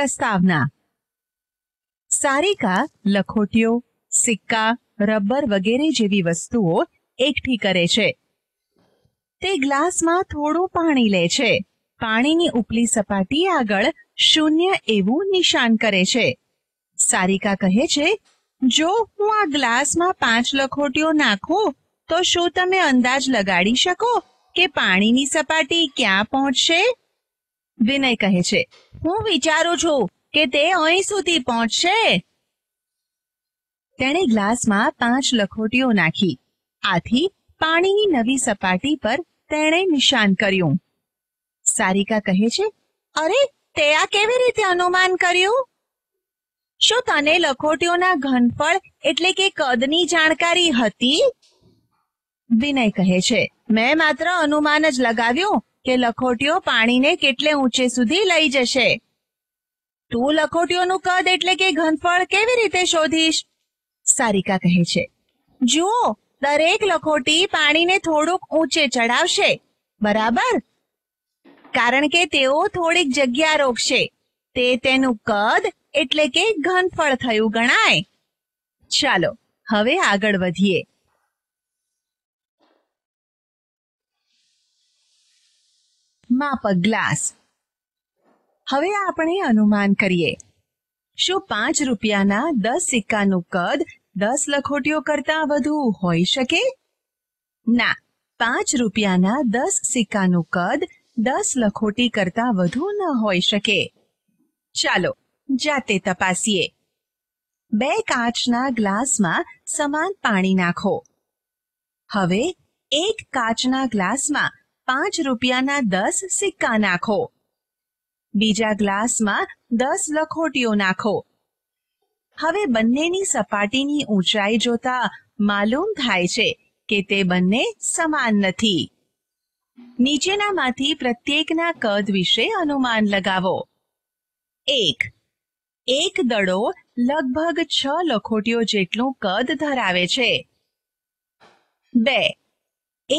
પ્રસ્તાવના સારિકા લખોટીઓ સિક્કા રબર વગેરે જેવી વસ્તુઓ એકઠી કરે છે તે ગ્લાસમાં થોડું પાણી લે છે પાણીની ઉપલી સપાટી આગળ શૂન્ય એવું નિશાન કરે છે સારિકા કહે છે જો હું આ ગ્લાસમાં પાંચ લખોટીઓ નાખું તો શું તમે અંદાજ લગાડી શકો કે પાણીની સપાટી ક્યાં પહોંચશે વિનય કહે છે હું વિચારું છું કે તે અહીં સુધી પહોંચશે તેણે ગ્લાસમાં પાંચ લખોટીઓ નાખી આથી પાણીની નવી સપાટી પર તેણે નિશાન કર્યું સારિકા કહે છે અરે તે આ કેવી રીતે અનુમાન કર્યું શું તને લખોટીઓના ઘનફળ એટલે કે કદની જાણકારી હતી વિનય કહે છે મેં માત્ર અનુમાન જ લગાવ્યું કે લખોટીઓ પાણીને કેટલે ઊંચે સુધી લઈ જશે તું લખોટીઓનું કદ એટલે કે ઘનફળ કેવી રીતે શોધીશ સારિકા કહે છે જુઓ દરેક લખોટી પાણીને થોડુંક ઊંચે ચડાવશે બરાબર કારણ કે તેઓ થોડીક જગ્યા રોકશે તે તેનું કદ એટલે કે ઘનફળ થયું ગણાય ચાલો હવે આગળ વધીએ માપક ગ્લાસ હવે આપણે અનુમાન કરીએ શું પાંચ રૂપિયાના દસ સિક્કાનું કદ દસ લખોટીઓ કરતા વધુ હોઈ શકે ના પાંચ રૂપિયાના દસ સિક્કાનું કદ દસ લખોટી કરતા વધુ ન હોઈ શકે ચાલો જાતે તપાસીએ બે કાચના ગ્લાસમાં સમાન પાણી નાખો હવે એક કાચના ગ્લાસમાં પાંચ રૂપિયાના દસ સિક્કા નાખો બીજા ગ્લાસમાં દસ લખોટીઓ નાખો હવે બંનેની સપાટીની ઊંચાઈ જોતા માલુમ થાય છે કે તે બંને સમાન નથી નીચેનામાંથી પ્રત્યેકના કદ વિશે અનુમાન લગાવો એક એક દડો લગભગ છ લખોટીઓ જેટલું કદ ધરાવે છે બે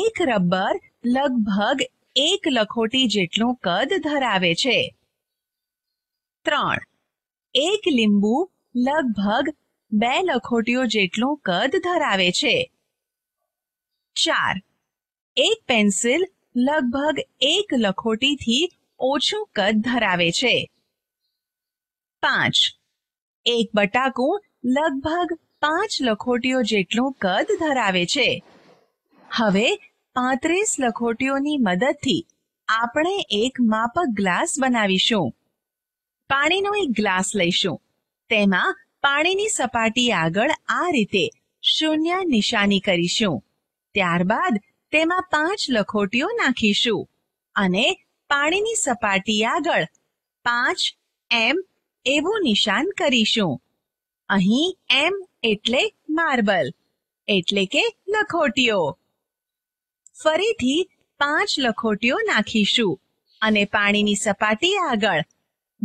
એક રબર લગભગ એક લખોટી જેટલું કદ ધરાવે છે ત્રણ એક લીંબુ લગભગ બે લખોટીઓ જેટલું કદ ધરાવે છે ચાર એક પેન્સિલ લગભગ એક લખોટીથી ઓછું કદ ધરાવે છે પાંચ એક બટાકું લગભગ પાંચ લખોટીઓ જેટલું કદ ધરાવે છે હવે પાંત્રીસ લખોટીઓની મદદથી આપણે એક માપક ગ્લાસ બનાવીશું પાણીનો એક ગ્લાસ લઈશું તેમાં પાણીની સપાટી આગળ આ રીતે શૂન્ય નિશાની કરીશું ત્યારબાદ તેમાં પાંચ લખોટીઓ નાખીશું અને પાણીની સપાટી આગળ પાંચ એમ એવું નિશાન કરીશું અહીં એમ એટલે માર્બલ એટલે કે લખોટીઓ ફરીથી પાંચ લખોટીઓ નાખીશું અને પાણીની સપાટી આગળ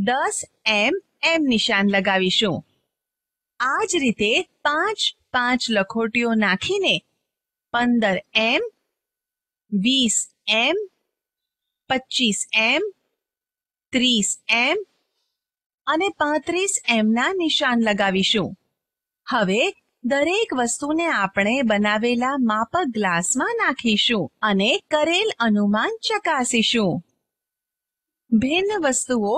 દસ એમ એમ નિશાન લગાવીશું આ જ રીતે પાંચ પાંચ લખોટીઓ નાખીને પંદર એમ વીસ એમ પચીસ એમ ત્રીસ એમ અને પાંત્રીસ એમના નિશાન લગાવીશું હવે દરેક વસ્તુને આપણે બનાવેલા માપક ગ્લાસમાં નાખીશું અને કરેલ અનુમાન ચકાસીશું ભિન્ન વસ્તુઓ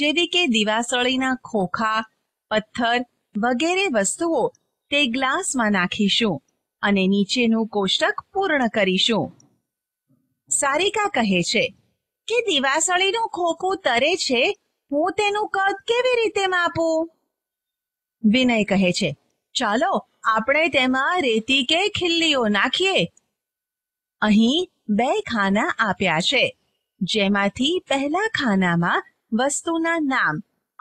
જેવી કે દિવાસળીના ખોખા પથ્થર વગેરે વસ્તુઓ તે ગ્લાસમાં નાખીશું અને નીચેનું કોષ્ટક પૂર્ણ કરીશું સારિકા કહે છે કે દિવાસળીનું ખોખું તરે છે હું તેનું કદ કેવી રીતે માપું વિનય કહે છે ચાલો આપણે તેમાં રેતી કે ખીલ્લીઓ નાખીએ અહીં બે ખાના આપ્યા છે જેમાંથી પહેલા ખાનામાં વસ્તુના નામ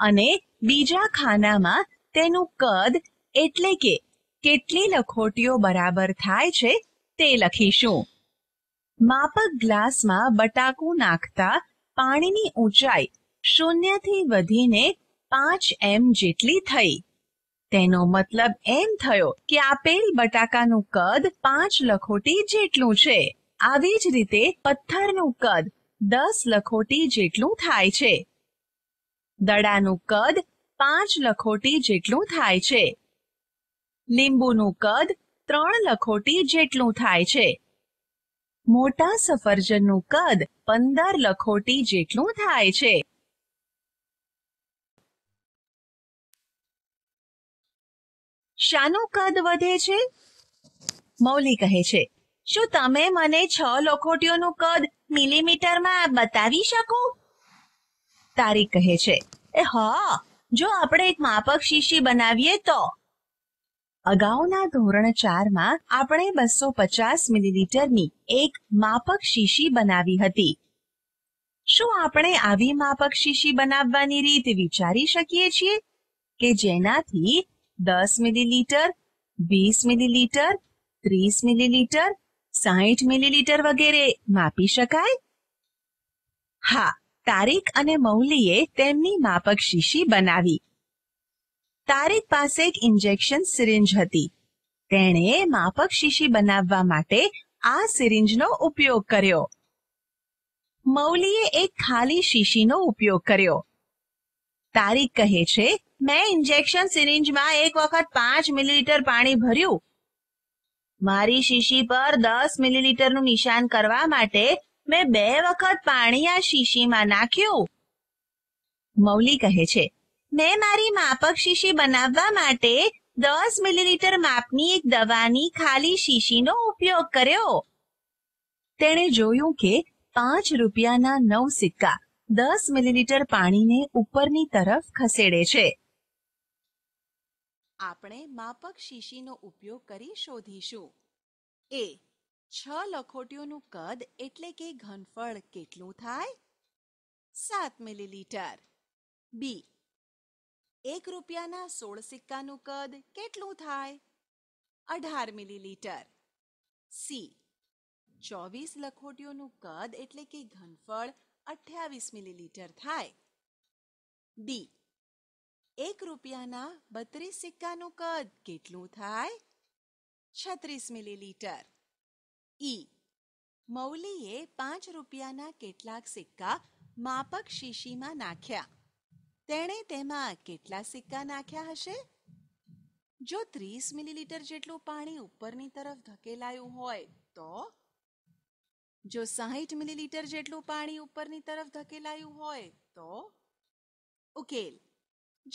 અને બીજા ખાનામાં તેનું કદ એટલે કે કેટલી લખોટીઓ બરાબર થાય છે તે લખીશું માપક ગ્લાસમાં બટાકું નાખતા પાણીની ઊંચાઈ શૂન્યથી વધીને પાંચ એમ જેટલી થઈ તેનો મતલબ એમ થયો કે આપેલ બટાકાનું કદ પાંચ લખોટી જેટલું છે આવી જ રીતે પથ્થરનું કદ દસ લખોટી જેટલું થાય છે દડાનું કદ પાંચ લખોટી જેટલું થાય છે લીંબુનું કદ ત્રણ લખોટી જેટલું થાય છે મોટા સફરજનનું કદ પંદર લખોટી જેટલું થાય છે શાનું કદ વધે છે મૌલી કહે છે શું તમે મને છ લોખોટીઓનું કદ મિલીમીટરમાં બતાવી શકો તારીખ કહે છે એ હા જો આપણે એક માપક શીશી બનાવીએ તો અગાઉના ધોરણ ચારમાં આપણે બસો પચાસ મિલીલીટરની એક માપક શીશી બનાવી હતી શું આપણે આવી માપક શીશી બનાવવાની રીત વિચારી શકીએ છીએ કે જેનાથી દસ મિલીલીટર વીસ મિલીલીટર ત્રીસ મિલીલીટર સાહીઠ મિલીલીટર વગેરે માપી શકાય હા તારીખ અને મૌલીએ તેમની માપક શીશી બનાવી તારીખ પાસે એક ઇન્જેક્શન સિરિન્જ હતી તેણે માપક શીશી બનાવવા માટે આ સિરિન્જનો ઉપયોગ કર્યો મૌલીએ એક ખાલી શીશીનો ઉપયોગ કર્યો તારીખ કહે છે મેં ઇન્જેક્શન સિરિંજમાં એક વખત પાંચ મિલીલીટર પાણી ભર્યું મારી શીશી પર દસ મિલીલીટરનું નિશાન કરવા માટે મેં બે વખત પાણી આ શીશીમાં નાખ્યું મૌલી કહે છે મેં મારી માપક શીશી બનાવવા માટે દસ મિલીલીટર માપની એક દવાની ખાલી શીશીનો ઉપયોગ કર્યો તેણે જોયું કે પાંચ રૂપિયાના નવ સિક્કા દસ મિલીલીટર પાણીને ઉપરની તરફ ખસેડે છે આપણે માપક શીશીનો ઉપયોગ કરી શોધીશું એ છ લખોટીઓનું કદ એટલે કે ઘનફળ કેટલું થાય સાત મિલીલીટર બી એક રૂપિયાના સોળ સિક્કાનું કદ કેટલું થાય અઢાર મિલીલીટર સી ચોવીસ લખોટીઓનું કદ એટલે કે ઘનફળ અઠ્યાવીસ મિલીલીટર થાય ડી એક રૂપિયાના બત્રીસ સિક્કાનું કદ કેટલું થાય છત્રીસ મિલીલીટર ઈ મૌલીએ પાંચ રૂપિયાના કેટલાક સિક્કા માપક શીશીમાં નાખ્યા તેણે તેમાં કેટલા સિક્કા નાખ્યા હશે જો ત્રીસ મિલીલીટર જેટલું પાણી ઉપરની તરફ ધકેલાયું હોય તો જો સાહીઠ મિલીલીટર જેટલું પાણી ઉપરની તરફ ધકેલાયું હોય તો ઉકેલ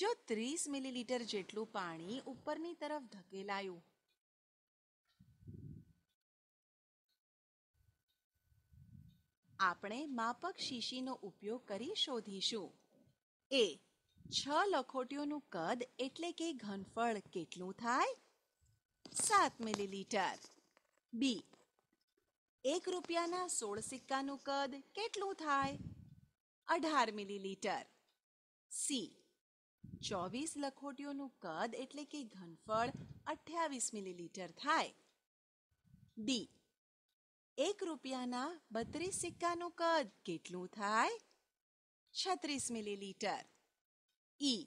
જો ત્રીસ મિલીલીટર જેટલું પાણી ઉપરની તરફ ધકેલાયું આપણે માપક શીશીનો ઉપયોગ કરી શોધીશું એ છ લખોટીઓનું કદ એટલે કે ઘનફળ કેટલું થાય સાત મિલીલીટર બી એક રૂપિયાના સોળ સિક્કાનું કદ કેટલું થાય અઢાર મિલીલીટર સી ચોવીસ લખોટીઓનું કદ એટલે કે ઘનફળ અઠ્યાવીસ મિલીલીટર થાય ડી એક રૂપિયાના બત્રીસ સિક્કાનું કદ કેટલું થાય છત્રીસ મિલીલીટર ઈ e.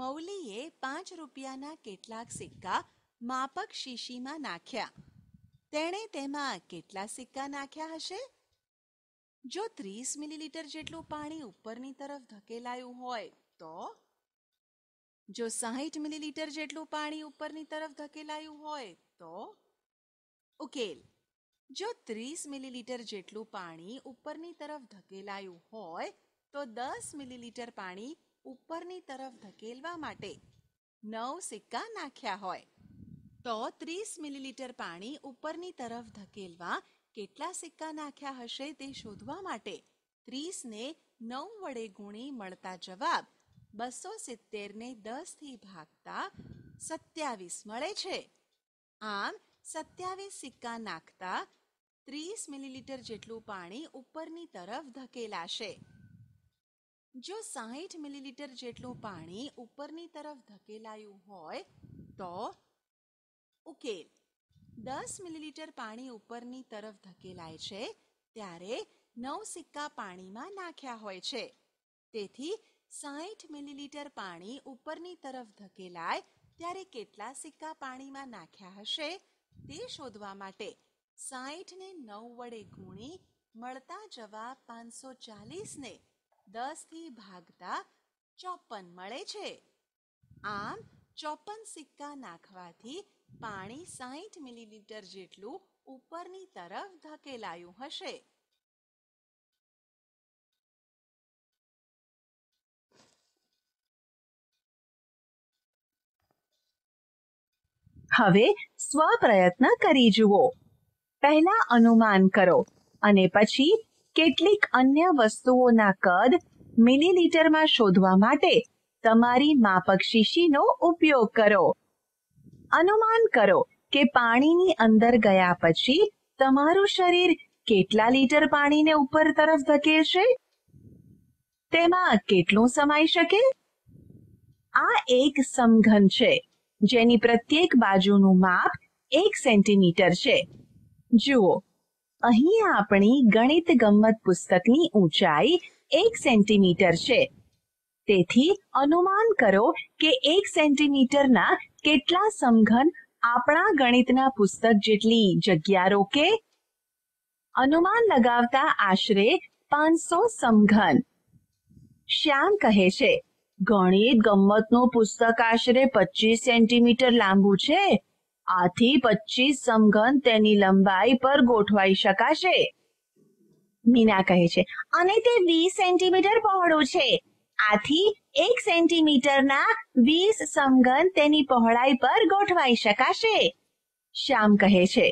મૌલીએ પાંચ રૂપિયાના કેટલાક સિક્કા માપક શીશીમાં નાખ્યા તેણે તેમાં કેટલા સિક્કા નાખ્યા હશે જો ત્રીસ મિલીલીટર જેટલું પાણી ઉપરની તરફ ધકેલાયું હોય તો જો સાહીઠ મિલીલીટર જેટલું પાણી ઉપરની તરફ ધકેલાયું હોય તો ઉકેલ જો ત્રીસ મિલીલીટર જેટલું પાણી ઉપરની તરફ ધકેલાયું હોય તો દસ મિલીલીટર પાણી ઉપરની તરફ ધકેલવા માટે નવ સિક્કા નાખ્યા હોય તો ત્રીસ મિલીલીટર પાણી ઉપરની તરફ ધકેલવા કેટલા સિક્કા નાખ્યા હશે તે શોધવા માટે ત્રીસને નવ વડે ગુણી મળતા જવાબ બસો સિત્તેરને દસથી ભાગતા સત્યાવીસ મળે છે આમ સત્યાવીસ સિક્કા નાખતા ત્રીસ મિલીલીટર જેટલું પાણી ઉપરની તરફ ધકેલાશે જો સાહીઠ મિલીલીટર જેટલું પાણી ઉપરની તરફ ધકેલાયું હોય તો ઉકેલ દસ મિલીલીટર પાણી ઉપરની તરફ ધકેલાય છે ત્યારે નવ સિક્કા પાણીમાં નાખ્યા હોય છે તેથી સાહીઠ મિલીલીટર પાણી ઉપરની તરફ ધકેલાય ત્યારે કેટલા સિક્કા પાણીમાં નાખ્યા હશે તે શોધવા માટે સાહીઠને નવ વડે ગુણી મળતા જવાબ પાંચસો ચાલીસને દસથી ભાગતા ચોપન મળે છે આમ ચોપન સિક્કા નાખવાથી પાણી સાહીઠ મિલીલીટર જેટલું ઉપરની તરફ ધકેલાયું હશે હવે સ્વપ્રયત્ન કરી જુઓ પહેલા અનુમાન કરો અને પછી કેટલીક અન્ય વસ્તુઓના કદ મિલીલીટરમાં શોધવા માટે તમારી માપક શીશીનો ઉપયોગ કરો અનુમાન કરો કે પાણીની અંદર ગયા પછી તમારું શરીર કેટલા લીટર પાણીને ઉપર તરફ ધકેલશે તેમાં કેટલું સમાઈ શકે આ એક સમઘન છે જેની પ્રત્યેક બાજુનું માપ એક સેન્ટીમીટર છે જુઓ અહીં આપણી ગણિત ગમ્મત પુસ્તકની ઊંચાઈ એક સેન્ટીમીટર છે તેથી અનુમાન કરો કે એક સેન્ટીમીટરના કેટલા સમઘન આપણા ગણિતના પુસ્તક જેટલી જગ્યા રોકે અનુમાન લગાવતા આશરે પાંચસો સમઘન શ્યામ કહે છે ગણિત ગમ્મતનું પુસ્તક આશરે પચીસ સેન્ટીમીટર લાંબુ છે આથી પચીસ સમઘન તેની લંબાઈ પર ગોઠવાઈ શકાશે મીના કહે છે અને તે વીસ સેન્ટીમીટર પહોળું છે આથી એક સેન્ટીમીટરના વીસ સમઘન તેની પહોળાઈ પર ગોઠવાઈ શકાશે શ્યામ કહે છે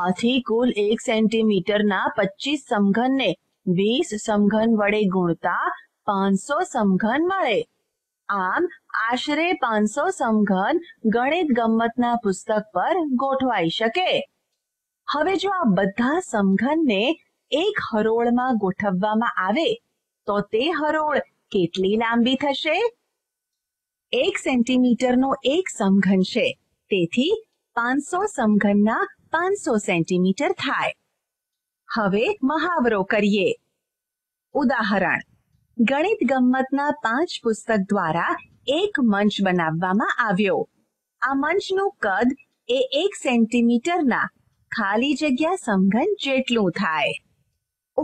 આથી કુલ એક સેન્ટીમીટરના પચીસ સમઘનને વીસ સમઘન વડે ગુણતા પાંચસો સમઘન મળે આમ આશરે પાંચસો સમઘન ગણિત ગમ્મતના પુસ્તક પર ગોઠવાઈ શકે હવે જો આ બધા સમઘનને એક હરોળમાં ગોઠવવામાં આવે તો તે હરોળ કેટલી લાંબી થશે એક સેન્ટીમીટરનો એક સમઘન છે તેથી પાંચસો સમઘનના પાંચસો સેન્ટીમીટર થાય હવે મહાવરો કરીએ ઉદાહરણ ગણિત ગમ્મતના પાંચ પુસ્તક દ્વારા એક મંચ બનાવવામાં આવ્યો આ મંચનું કદ એ એક સેન્ટીમીટરના ખાલી જગ્યા સમઘન જેટલું થાય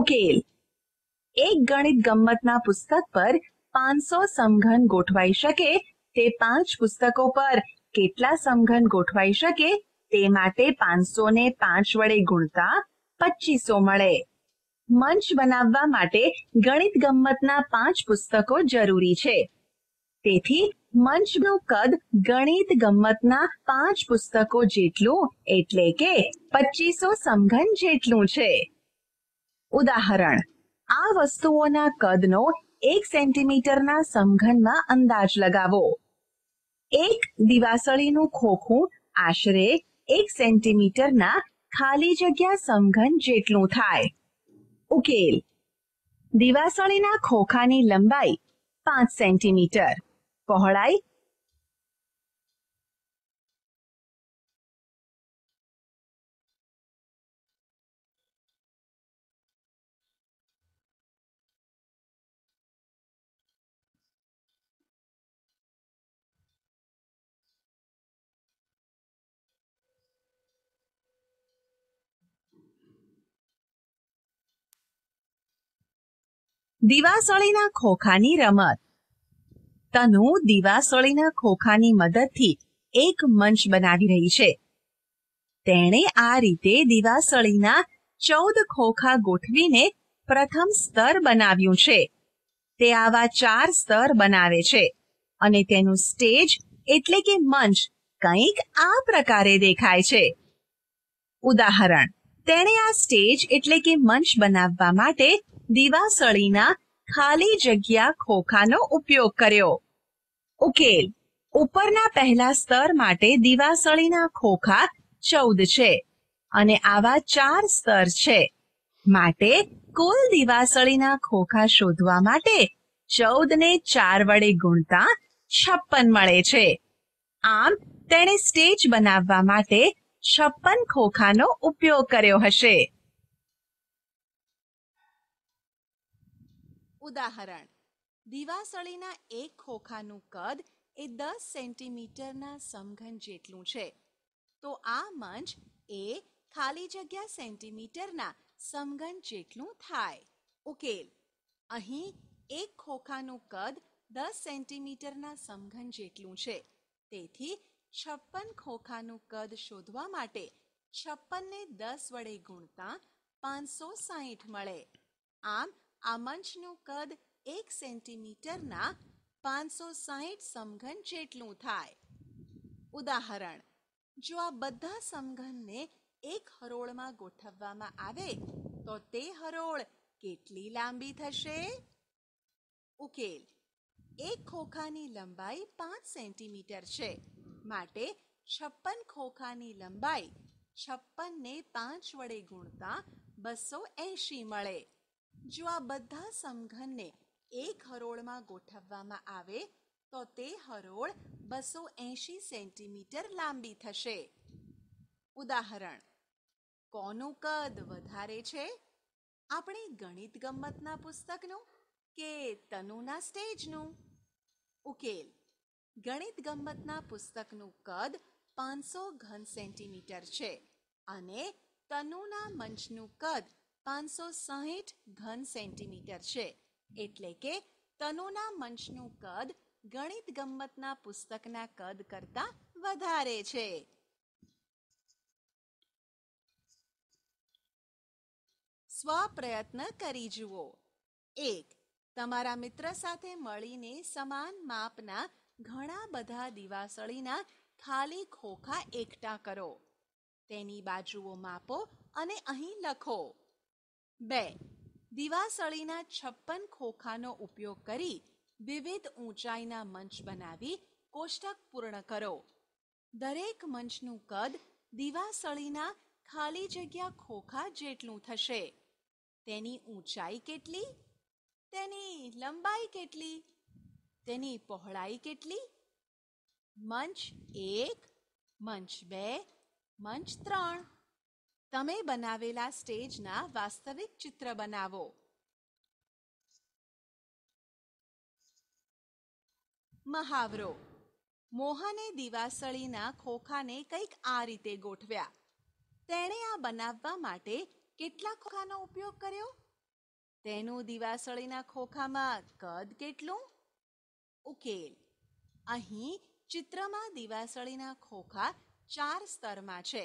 ઉકેલ એક ગણિત ગમ્મતના પુસ્તક પર પાંચસો સમઘન ગોઠવાઈ શકે તે પાંચ પુસ્તકો પર કેટલા સમઘન ગોઠવાઈ શકે તે માટે પાંચસો ને પાંચ વડે ગુણતા પચીસો મળે મંચ બનાવવા માટે ગણિત ગમ્મતના પાંચ પુસ્તકો જરૂરી છે તેથી મંચનું કદ ગણિત ગમ્મતના પાંચ પુસ્તકો જેટલું એટલે કે પચીસો સમઘન જેટલું છે ઉદાહરણ આ વસ્તુઓના કદનો એક સેન્ટીમીટરના સમઘનમાં અંદાજ લગાવો એક દિવાસળીનું ખોખું આશરે એક સેન્ટીમીટરના ખાલી જગ્યા સમઘન જેટલું થાય ઉકેલ દિવાસળીના ખોખાની લંબાઈ પાંચ સેન્ટીમીટર પહોળાઈ દિવાસળીના ખોખાની રમત તનુ દિવાસળીના ખોખાની મદદથી એક મંચ બનાવી રહી છે તેણે આ રીતે દિવાસળીના ચૌદ ખોખા ગોઠવીને પ્રથમ સ્તર બનાવ્યું છે તે આવા ચાર સ્તર બનાવે છે અને તેનું સ્ટેજ એટલે કે મંચ કંઈક આ પ્રકારે દેખાય છે ઉદાહરણ તેણે આ સ્ટેજ એટલે કે મંચ બનાવવા માટે દિવાસળીના ખાલી જગ્યા ખોખાનો ઉપયોગ કર્યો ઉકેલ ઉપરના પહેલા સ્તર માટે દિવાસળીના ખોખા ચૌદ છે અને આવા ચાર સ્તર છે માટે કુલ દિવાસળીના ખોખા શોધવા માટે ચૌદ ને ચાર વડે ગુણતા છપ્પન મળે છે આમ તેણે સ્ટેજ બનાવવા માટે છપ્પન ખોખાનો ઉપયોગ કર્યો હશે ઉદાહરણ દિવાસળીના એક ખોખાનું કદ એ દસ સેન્ટીમીટરના સમઘન જેટલું છે તો આ મંચ એ ખાલી જગ્યા સેન્ટીમીટરના સમઘન જેટલું થાય ઉકેલ અહીં એક ખોખાનું કદ દસ સેન્ટીમીટરના સમઘન જેટલું છે તેથી છપ્પન ખોખાનું કદ શોધવા માટે છપ્પનને દસ વડે ગુણતા પાંચસો સાહીઠ મળે આમ આ મંચનું કદ એક સેન્ટીમીટરના પાંચસો સાહીઠ સમઘન જેટલું થાય ઉદાહરણ જો આ બધા સમઘનને એક હરોળમાં ગોઠવવામાં આવે તો તે હરોળ કેટલી લાંબી થશે ઉકેલ એક ખોખાની લંબાઈ પાંચ સેન્ટીમીટર છે માટે છપ્પન ખોખાની લંબાઈ છપ્પનને પાંચ વડે ગુણતા બસો એંશી મળે જો આ બધા સમઘનને એક હરોળમાં ગોઠવવામાં આવે તો તે હરોળ બસો એંશી સેન્ટીમીટર લાંબી થશે ઉદાહરણ કોનું કદ વધારે છે આપણે ગણિત ગમ્મતના પુસ્તકનું કે તનુના સ્ટેજનું ઉકેલ ગણિત ગમ્મતના પુસ્તકનું કદ પાંચસો ઘન સેન્ટીમીટર છે અને તનુના મંચનું કદ પાંચસો સાહીઠ ઘન સેન્ટીમીટર છે એટલે કે તનુના મંચનું કદ ગણિત ગમ્મતના પુસ્તકના કદ કરતાં વધારે છે સ્વપ્રયત્ન કરી જુઓ એક તમારા મિત્ર સાથે મળીને સમાન માપના ઘણા બધા દિવાસળીના ખાલી ખોખા એકઠા કરો તેની બાજુઓ માપો અને અહીં લખો બે દિવાસળીના છપ્પન ખોખાનો ઉપયોગ કરી વિવિધ ઊંચાઈના મંચ બનાવી કોષ્ટક પૂર્ણ કરો દરેક મંચનું કદ દિવાસળીના ખાલી જગ્યા ખોખા જેટલું થશે તેની ઊંચાઈ કેટલી તેની લંબાઈ કેટલી તેની પહોળાઈ કેટલી મંચ એક મંચ બે મંચ ત્રણ તમે બનાવેલા સ્ટેજના વાસ્તવિક ચિત્ર બનાવો મહાવરો મોહને દિવાસળીના ખોખાને કંઈક આ રીતે ગોઠવ્યા તેણે આ બનાવવા માટે કેટલા ખોખાનો ઉપયોગ કર્યો તેનું દિવાસળીના ખોખામાં કદ કેટલું ઉકેલ અહીં ચિત્રમાં દિવાસળીના ખોખા ચાર સ્તરમાં છે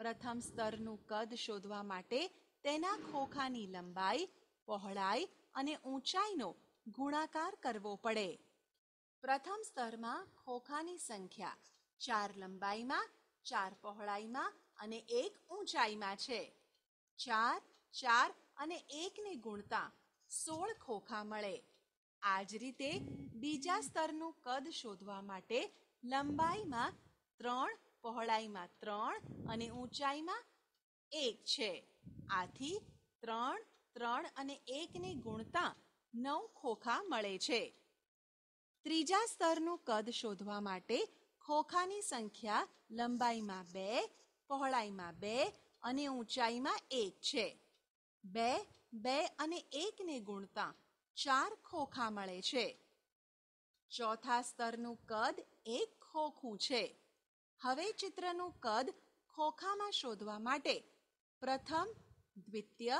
પ્રથમ સ્તરનું કદ શોધવા માટે તેના ખોખાની લંબાઈ પહોળાઈ અને ઊંચાઈનો ગુણાકાર કરવો પડે પ્રથમ સ્તરમાં ખોખાની સંખ્યા ચાર લંબાઈમાં ચાર પહોળાઈમાં અને એક ઊંચાઈમાં છે ચાર ચાર અને એકને ગુણતા સોળ ખોખા મળે આ જ રીતે બીજા સ્તરનું કદ શોધવા માટે લંબાઈમાં ત્રણ પહોળાઈમાં ત્રણ અને ઊંચાઈમાં એક છે આથી ત્રણ ત્રણ અને એકની ગુણતા નવ ખોખા મળે છે ત્રીજા સ્તરનું કદ શોધવા માટે ખોખાની સંખ્યા લંબાઈમાં બે પહોળાઈમાં બે અને ઊંચાઈમાં એક છે બે બે અને એકને ગુણતા ચાર ખોખા મળે છે ચોથા સ્તરનું કદ એક ખોખું છે હવે ચિત્રનું કદ ખોખામાં શોધવા માટે પ્રથમ દ્વિતીય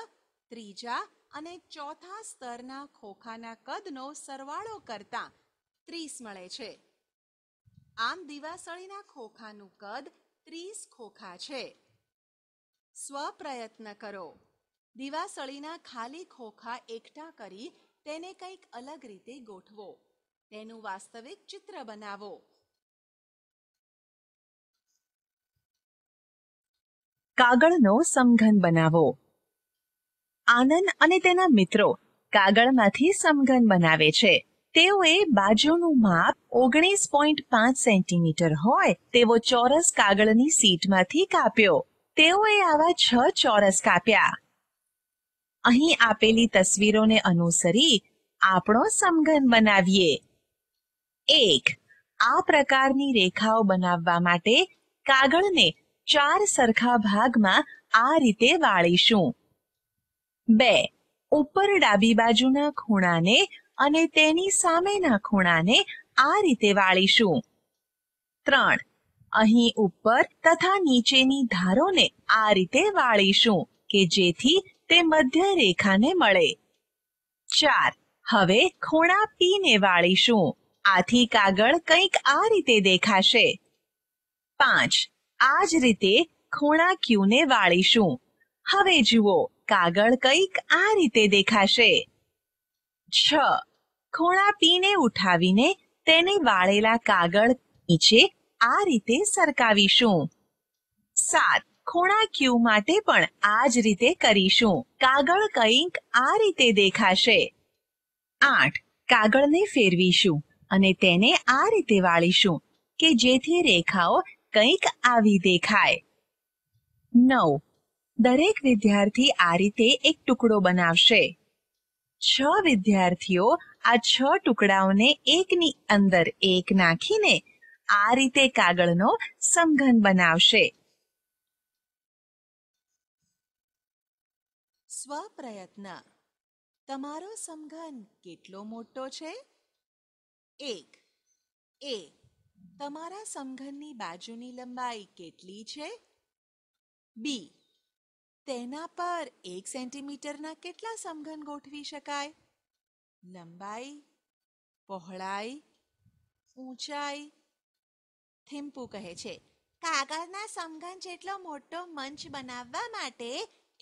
ત્રીજા અને ચોથા સ્તરના ખોખાના કદનો સરવાળો કરતાં ત્રીસ મળે છે આમ દિવાસળીના ખોખાનું કદ ત્રીસ ખોખા છે સ્વપ્રયત્ન કરો દિવાસળીના ખાલી ખોખા એકઠા કરી તેને કંઈક અલગ રીતે ગોઠવો તેનું વાસ્તવિક ચિત્ર બનાવો કાગળનો સમઘન બનાવો આનંદ અને તેના મિત્રો કાગળમાંથી સમઘન બનાવે છે તેઓએ બાજુનું માપ ઓગણીસ પોઈન્ટ પાંચ સેન્ટીમીટર હોય તેવો ચોરસ કાગળની સીટમાંથી કાપ્યો તેઓએ આવા છ ચોરસ કાપ્યા અહીં આપેલી તસવીરોને અનુસરી આપણો સમઘન બનાવીએ એક આ પ્રકારની રેખાઓ બનાવવા માટે કાગળને ચાર સરખા ભાગમાં આ રીતે વાળીશું બે ઉપર ડાબી બાજુના ખૂણાને અને તેની સામેના ખૂણાને આ રીતે વાળીશું ત્રણ અહીં ઉપર તથા નીચેની ધારોને આ રીતે વાળીશું કે જેથી તે મધ્ય રેખાને મળે ચાર હવે ખૂણા પી ને વાળીશું આથી કાગળ કંઈક આ રીતે દેખાશે પાંચ આ જ રીતે ખૂણા ક્યુને વાળીશું હવે જુઓ કાગળ કંઈક આ રીતે દેખાશે છ ખૂણા પીને ઉઠાવીને તેને વાળેલા કાગળ નીચે આ રીતે સરકાવીશું સાત ખૂણા ક્યુ માટે પણ આ જ રીતે કરીશું કાગળ કંઈક આ રીતે દેખાશે આઠ કાગળને ફેરવીશું અને તેને આ રીતે વાળીશું કે જેથી રેખાઓ કંઈક આવી દેખાય નવ દરેક વિદ્યાર્થી આ રીતે એક ટુકડો બનાવશે છ વિદ્યાર્થીઓ આ છ ટુકડાઓને એકની અંદર એક નાખીને આ રીતે કાગળનો સમઘન બનાવશે સ્વપ્રયત્ન તમારો સમઘન કેટલો મોટો છે એક એક તમારા સમઘનની બાજુની લંબાઈ કેટલી છે બી તેના પર એક સેન્ટીમીટરના કેટલા સમઘન ગોઠવી શકાય લંબાઈ પહોળાઈ ઊંચાઈ થિમ્પુ કહે છે કાગળના સમઘન જેટલો મોટો મંચ બનાવવા માટે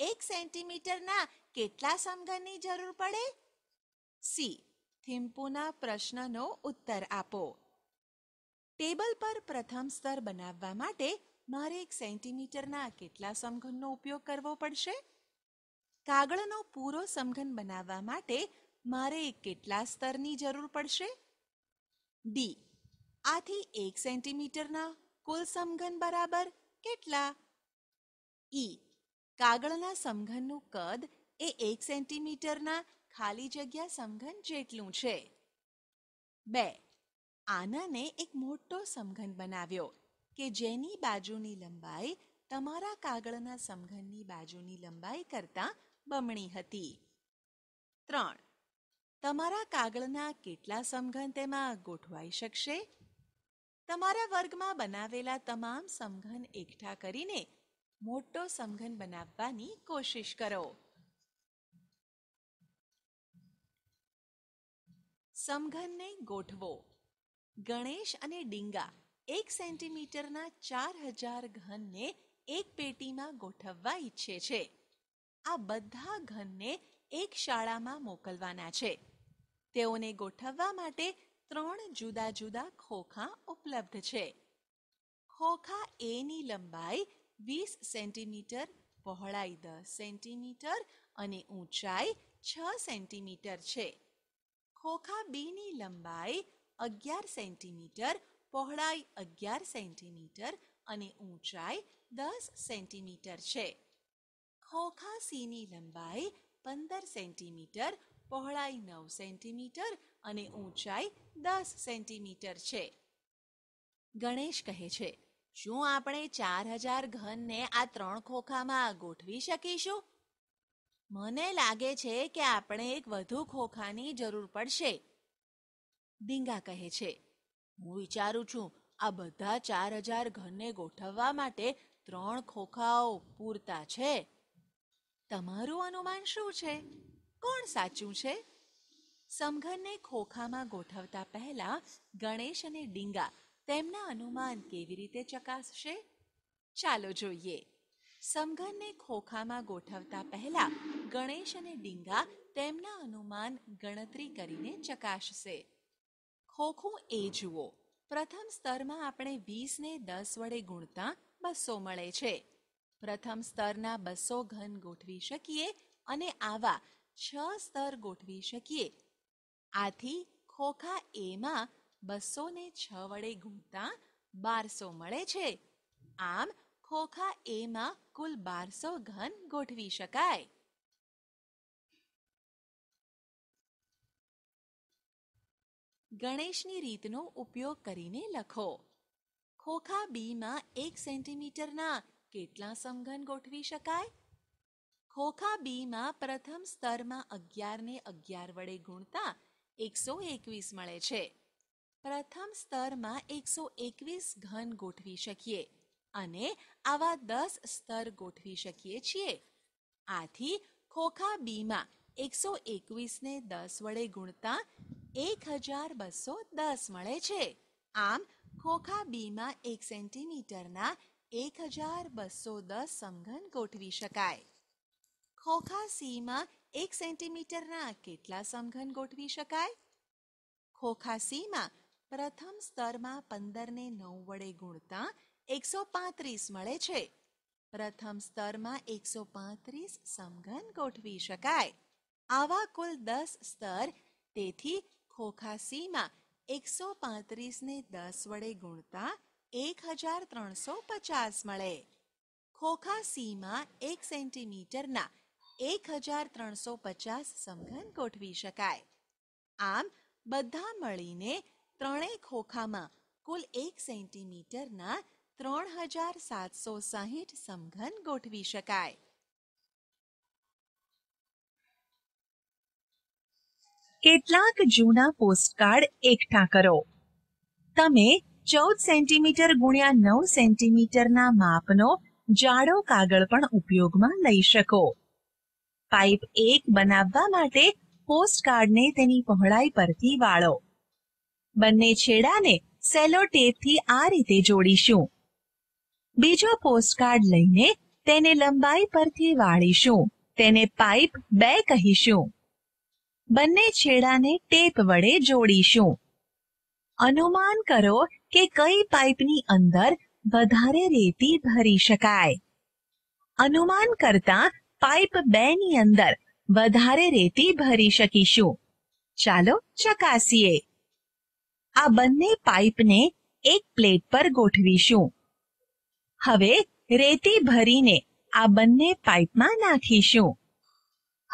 એક સેન્ટીમીટરના કેટલા સમઘનની જરૂર પડે સી થિમ્પુના પ્રશ્નનો ઉત્તર આપો ટેબલ પર પ્રથમ સ્તર બનાવવા માટે મારે એક સેન્ટીમીટરના કેટલા સમઘનનો ઉપયોગ કરવો પડશે કાગળનો પૂરો સમઘન બનાવવા માટે મારે કેટલા સ્તરની જરૂર પડશે ડી આથી એક સેન્ટીમીટરના કુલ સમઘન બરાબર કેટલા ઈ e. કાગળના સમઘનનું કદ એ એક સેન્ટીમીટરના ખાલી જગ્યા સમઘન જેટલું છે બે આનાને એક મોટો સમઘન બનાવ્યો કે જેની બાજુની લંબાઈ તમારા કાગળના સમઘનની બાજુની લંબાઈ કરતાં બમણી હતી ત્રણ તમારા કાગળના કેટલા સમઘન તેમાં ગોઠવાઈ શકશે તમારા વર્ગમાં બનાવેલા તમામ સમઘન એકઠા કરીને મોટો સમઘન બનાવવાની કોશિશ કરો સમઘનને ગોઠવો ગણેશ અને ડીંગા એક સેન્ટીમીટરના ચાર હજાર ઘનને એક પેટીમાં ગોઠવવા ઈચ્છે છે આ બધા ઘનને એક શાળામાં મોકલવાના છે તેઓને ગોઠવવા માટે ત્રણ જુદા જુદા ખોખા ઉપલબ્ધ છે ખોખા એની લંબાઈ વીસ સેન્ટીમીટર પહોળાઈ દસ સેન્ટીમીટર અને ઊંચાઈ છ સેન્ટીમીટર છે ખોખા બીની લંબાઈ અગિયાર સેન્ટીમીટર પહોળાઈ અગિયાર સેન્ટીમીટર અને ઊંચાઈ દસ સેન્ટીમીટર છે ખોખા સીની લંબાઈ પંદર સેન્ટીમીટર પહોળાઈ નવ સેન્ટીમીટર અને ઊંચાઈ દસ સેન્ટીમીટર છે ગણેશ કહે છે શું આપણે ચાર હજાર ઘનને આ ત્રણ ખોખામાં ગોઠવી શકીશું મને લાગે છે કે આપણે એક વધુ ખોખાની જરૂર પડશે ડીંગા કહે છે હું વિચારું છું આ બધા ચાર હજાર ઘરને ગોઠવવા માટે ત્રણ ખોખાઓ પૂરતા છે તમારું અનુમાન શું છે કોણ સાચું છે સમઘનને ખોખામાં ગોઠવતા પહેલા ગણેશ અને ડીંગા તેમના અનુમાન કેવી રીતે ચકાસશે ચાલો જોઈએ સમઘનને ખોખામાં ગોઠવતા પહેલા ગણેશ અને ડીંગા તેમના અનુમાન ગણતરી કરીને ચકાસશે ખોખું એ જુઓ પ્રથમ સ્તરમાં આપણે વીસને દસ વડે ગુણતા બસો મળે છે પ્રથમ સ્તરના બસો ઘન ગોઠવી શકીએ અને આવા છ સ્તર ગોઠવી શકીએ આથી ખોખા એમાં બસોને છ વડે ગુણતા બારસો મળે છે આમ ખોખા એમાં કુલ બારસો ઘન ગોઠવી શકાય ગણેશની રીતનો ઉપયોગ કરીને લખો ખોખા બીમાં એક સેન્ટીમીટરના કેટલા સમઘન ગોઠવી શકાય ખોખા બીમાં પ્રથમ સ્તરમાં અગિયારને અગિયાર વડે ગુણતા એકસો એકવીસ મળે છે પ્રથમ સ્તરમાં એકસો એકવીસ ઘન ગોઠવી શકીએ અને આવા દસ સ્તર ગોઠવી શકીએ છીએ આથી ખોખા બીમાં એકસો એકવીસને દસ વડે ગુણતા એક હજાર બસો દસ મળે છે આમ ખોખા બીમાં એક સેન્ટીમીટરના એક હજાર બસો દસ સમઘન ગોઠવી શકાય ખોખા સીમાં એક સેન્ટીમીટરના કેટલા સમઘન ગોઠવી શકાય ખોખા સીમાં પ્રથમ સ્તરમાં પંદરને નવ વડે ગુણતા એકસો પાંત્રીસ મળે છે પ્રથમ સ્તરમાં એકસો પાંત્રીસ સમઘન ગોઠવી શકાય આવા કુલ દસ સ્તર તેથી ખોખા ખોખાસીમાં એકસો પાંત્રીસને દસ વડે ગુણતા એક હજાર ત્રણસો પચાસ મળે ખોખા ખોખાસીમાં એક સેન્ટીમીટરના એક હજાર ત્રણસો પચાસ સમઘન ગોઠવી શકાય આમ બધા મળીને ત્રણેય ખોખામાં કુલ એક સેન્ટીમીટરના ત્રણ હજાર સાતસો સાહીઠ સમઘન ગોઠવી શકાય કેટલાક જૂના પોસ્ટકાર્ડ એકઠા કરો તમે ચૌદ સેન્ટીમીટર ગુણ્યા નવ સેન્ટીમીટરના માપનો જાડો કાગળ પણ ઉપયોગમાં લઈ શકો પાઇપ એક બનાવવા માટે પોસ્ટકાર્ડને તેની પહોળાઈ પરથી વાળો બંને છેડાને સેલો ટેપથી આ રીતે જોડીશું બીજો પોસ્ટકાર્ડ લઈને તેને લંબાઈ પરથી વાળીશું તેને પાઇપ બે કહીશું બંને છેડાને ટેપ વડે જોડીશું અનુમાન કરો કે કઈ પાઇપની અંદર વધારે રેતી ભરી શકાય અનુમાન કરતા પાઇપ બે ની અંદર વધારે રેતી ભરી શકીશું ચાલો ચકાસીએ આ બંને પાઇપને એક પ્લેટ પર ગોઠવીશું હવે રેતી ભરીને આ બંને પાઇપમાં નાખીશું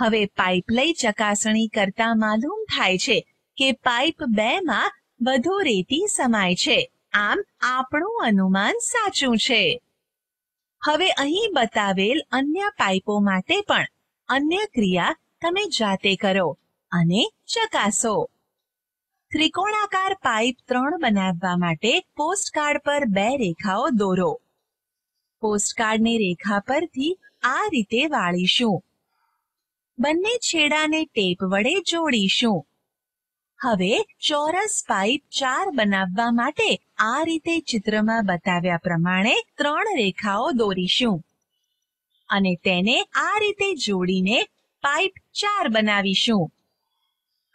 હવે પાઇપ લઈ ચકાસણી કરતા માલુમ થાય છે કે પાઇપ બે માં વધુ રેતી સમાય છે આમ આપણું અનુમાન સાચું છે હવે અહીં બતાવેલ અન્ય પાઇપો માટે પણ અન્ય ક્રિયા તમે જાતે કરો અને ચકાસો ત્રિકોણાકાર પાઇપ ત્રણ બનાવવા માટે પોસ્ટકાર્ડ પર બે રેખાઓ દોરો પોસ્ટકાર્ડની રેખા પરથી આ રીતે વાળીશું બંને છેડાને ટેપ વડે જોડીશું હવે ચોરસ પાઇપ ચાર બનાવવા માટે આ રીતે ચિત્રમાં બતાવ્યા પ્રમાણે ત્રણ રેખાઓ દોરીશું અને તેને આ રીતે જોડીને પાઇપ ચાર બનાવીશું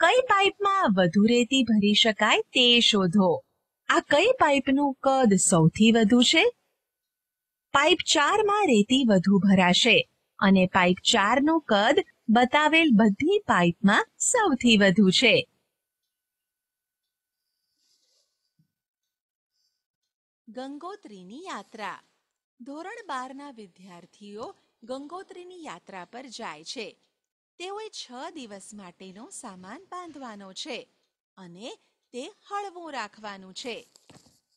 કઈ પાઇપમાં વધુ રેતી ભરી શકાય તે શોધો આ કઈ પાઇપનું કદ સૌથી વધુ છે પાઇપ ચારમાં રેતી વધુ ભરાશે અને પાઇપ ચારનું કદ બતાવેલ બધી પાઇપમાં સૌથી વધુ છે ગંગોત્રીની યાત્રા ધોરણ બારના વિદ્યાર્થીઓ ગંગોત્રીની યાત્રા પર જાય છે તેઓએ છ દિવસ માટેનો સામાન બાંધવાનો છે અને તે હળવું રાખવાનું છે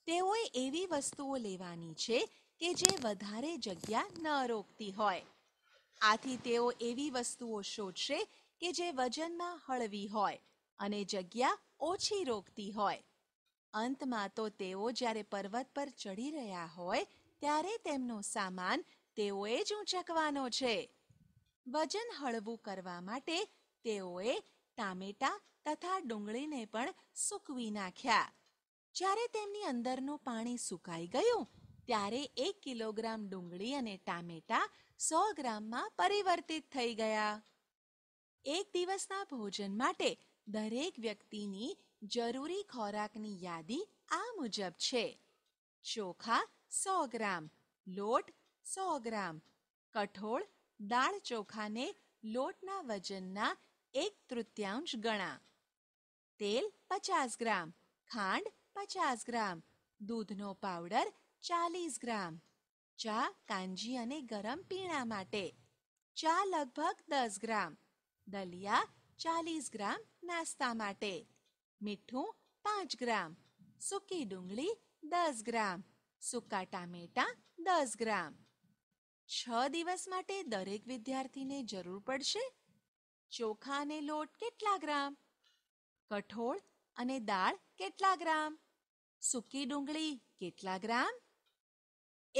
તેઓએ એવી વસ્તુઓ લેવાની છે કે જે વધારે જગ્યા ન રોકતી હોય આથી તેઓ એવી વસ્તુઓ શોધશે કે જે વજનમાં હળવી હોય અને જગ્યા ઓછી રોકતી હોય અંતમાં તો તેઓ જ્યારે પર્વત પર ચડી રહ્યા હોય ત્યારે તેમનો સામાન તેઓએ જ ઊંચકવાનો છે વજન હળવું કરવા માટે તેઓએ ટામેટા તથા ડુંગળીને પણ સૂકવી નાખ્યા જ્યારે તેમની અંદરનું પાણી સુકાઈ ગયું ત્યારે એક કિલોગ્રામ ડુંગળી અને ટામેટા સો ગ્રામમાં પરિવર્તિત થઈ ગયા એક દિવસના ભોજન માટે દરેક વ્યક્તિની જરૂરી ખોરાકની યાદી આ મુજબ છે ચોખા સો ગ્રામ લોટ સો ગ્રામ કઠોળ દાળ ચોખાને લોટના વજનના એક તૃતીયાંશ ગણા તેલ પચાસ ગ્રામ ખાંડ પચાસ ગ્રામ દૂધનો પાવડર ચાલીસ ગ્રામ ચા કાંજી અને ગરમ પીણા માટે ચા લગભગ દસ ગ્રામ દલિયા ચાલીસ ગ્રામ નાસ્તા માટે મીઠું પાંચ ગ્રામ સૂકી ડુંગળી દસ ગ્રામ સૂકા ટામેટા દસ ગ્રામ છ દિવસ માટે દરેક વિદ્યાર્થીને જરૂર પડશે ચોખા અને લોટ કેટલા ગ્રામ કઠોળ અને દાળ કેટલા ગ્રામ સૂકી ડુંગળી કેટલા ગ્રામ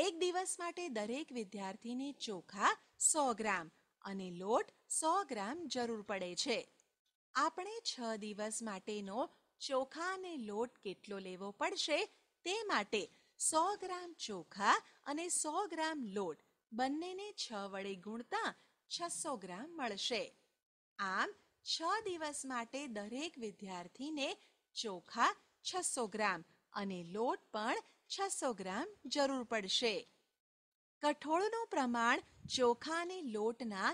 એક દિવસ માટે દરેક વિદ્યાર્થીને ચોખા સો ગ્રામ અને લોટ સો ગ્રામ જરૂર પડે છે આપણે છ દિવસ માટેનો ચોખા અને લોટ કેટલો લેવો પડશે તે માટે સો ગ્રામ ચોખા અને સો ગ્રામ લોટ બંનેને છ વડે ગુણતા છસો ગ્રામ મળશે આમ છ દિવસ માટે દરેક વિદ્યાર્થીને ચોખા છસો ગ્રામ અને લોટ પણ છસો ગ્રામ જરૂર પડશે કઠોળનું પ્રમાણ ચોખા અને લોટના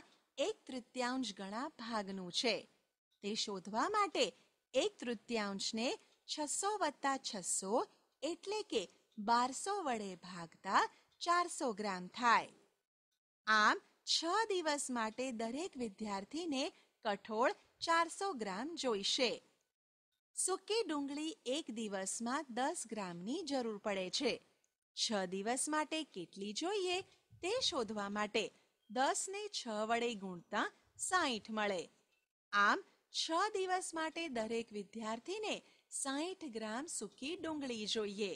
એક તૃતીયાંશ ગણા ભાગનું છે તે શોધવા માટે એક તૃતીયાંશને છસો વત્તા છસો એટલે કે બારસો વડે ભાગતા ચારસો ગ્રામ થાય આમ છ દિવસ માટે દરેક વિદ્યાર્થીને કઠોળ ચારસો ગ્રામ જોઈશે સૂકી ડુંગળી એક દિવસમાં દસ ગ્રામની જરૂર પડે છે છ દિવસ માટે કેટલી જોઈએ તે શોધવા માટે દસને છ વડે ગુણતા સાહીઠ મળે આમ છ દિવસ માટે દરેક વિદ્યાર્થીને સાહીઠ ગ્રામ સૂકી ડુંગળી જોઈએ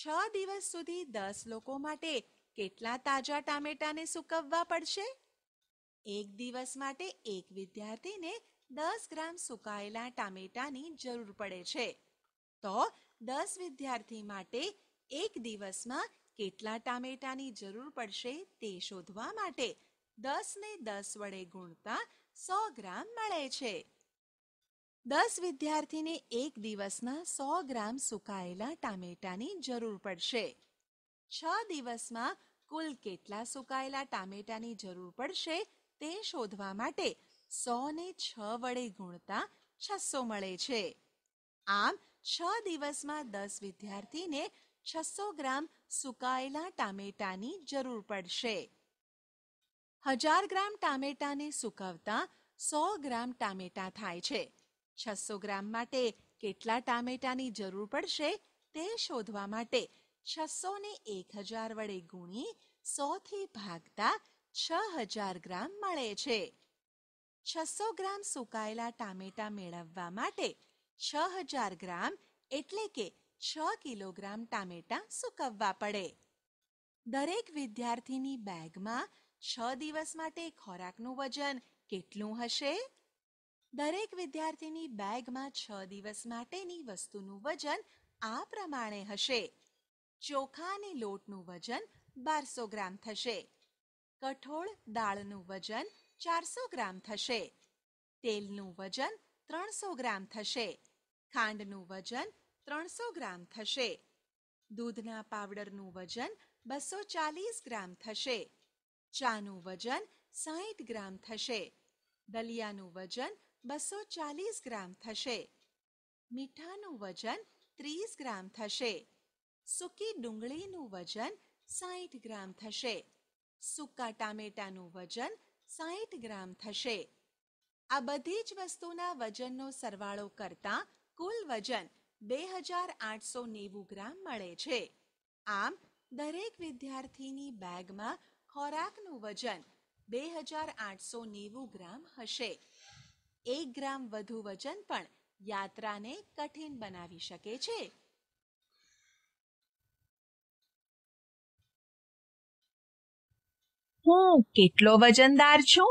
છ દિવસ સુધી દસ લોકો માટે કેટલા તાજા ટામેટાને સૂકવવા પડશે એક દિવસ માટે એક વિદ્યાર્થીને દસ ગ્રામ સુકાયેલા ટામેટાની જરૂર પડે છે તો દસ વિદ્યાર્થી માટે એક દિવસમાં કેટલા ટામેટાની જરૂર પડશે તે શોધવા માટે દસને દસ વડે ગુણતા સો ગ્રામ મળે છે દસ વિદ્યાર્થીને એક દિવસના સો ગ્રામ સુકાયેલા ટામેટાની જરૂર પડશે છ દિવસમાં કુલ કેટલા સુકાયેલા ટામેટાની જરૂર પડશે તે શોધવા માટે સોને છ વડે ગુણતા છસો મળે છે આમ છ દિવસમાં દસ વિદ્યાર્થીને છસો ગ્રામ સુકાયેલા ટામેટાની જરૂર પડશે હજાર ગ્રામ ટામેટાને સુકવતા સો ગ્રામ ટામેટા થાય છે છસો ગ્રામ માટે કેટલા ટામેટાની જરૂર પડશે તે શોધવા માટે છસો ને એક હજાર વડે ગુણી સોથી ભાગતા છ હજાર ગ્રામ મળે છે છસો ગ્રામ સુકાયેલા ટામેટાં મેળવવા માટે છ હજાર ગ્રામ એટલે કે છ કિલોગ્રામ ટામેટાં સૂકવવા પડે દરેક વિદ્યાર્થીની બેગમાં છ દિવસ માટે ખોરાકનું વજન કેટલું હશે દરેક વિદ્યાર્થીની બેગમાં છ દિવસ માટેની વસ્તુનું વજન આ પ્રમાણે હશે ચોખા અને લોટનું વજન બારસો ગ્રામ થશે કઠોળ દાળનું વજન ચારસો ગ્રામ થશે તેલનું વજન ત્રણસો ગ્રામ થશે ખાંડનું વજન ત્રણસો ગ્રામ થશે દૂધના પાવડરનું વજન બસો ચાલીસ ગ્રામ થશે ચાનું વજન સાહીઠ ગ્રામ થશે દલિયાનું વજન બસો ચાલીસ ગ્રામ થશે મીઠાનું વજન ત્રીસ ગ્રામ થશે સૂકી ડુંગળીનું વજન સાહીઠ ગ્રામ થશે સૂકા ટામેટાનું વજન સાહીઠ ગ્રામ થશે આ બધી જ વસ્તુના વજનનો સરવાળો કરતાં કુલ વજન બે હજાર આઠસો નેવું ગ્રામ મળે છે આમ દરેક વિદ્યાર્થીની બેગમાં ખોરાકનું વજન બે હજાર આઠસો નેવું ગ્રામ હશે એક ગ્રામ વધુ વજન પણ યાત્રાને કઠિન બનાવી શકે છે હું કેટલો વજનદાર છું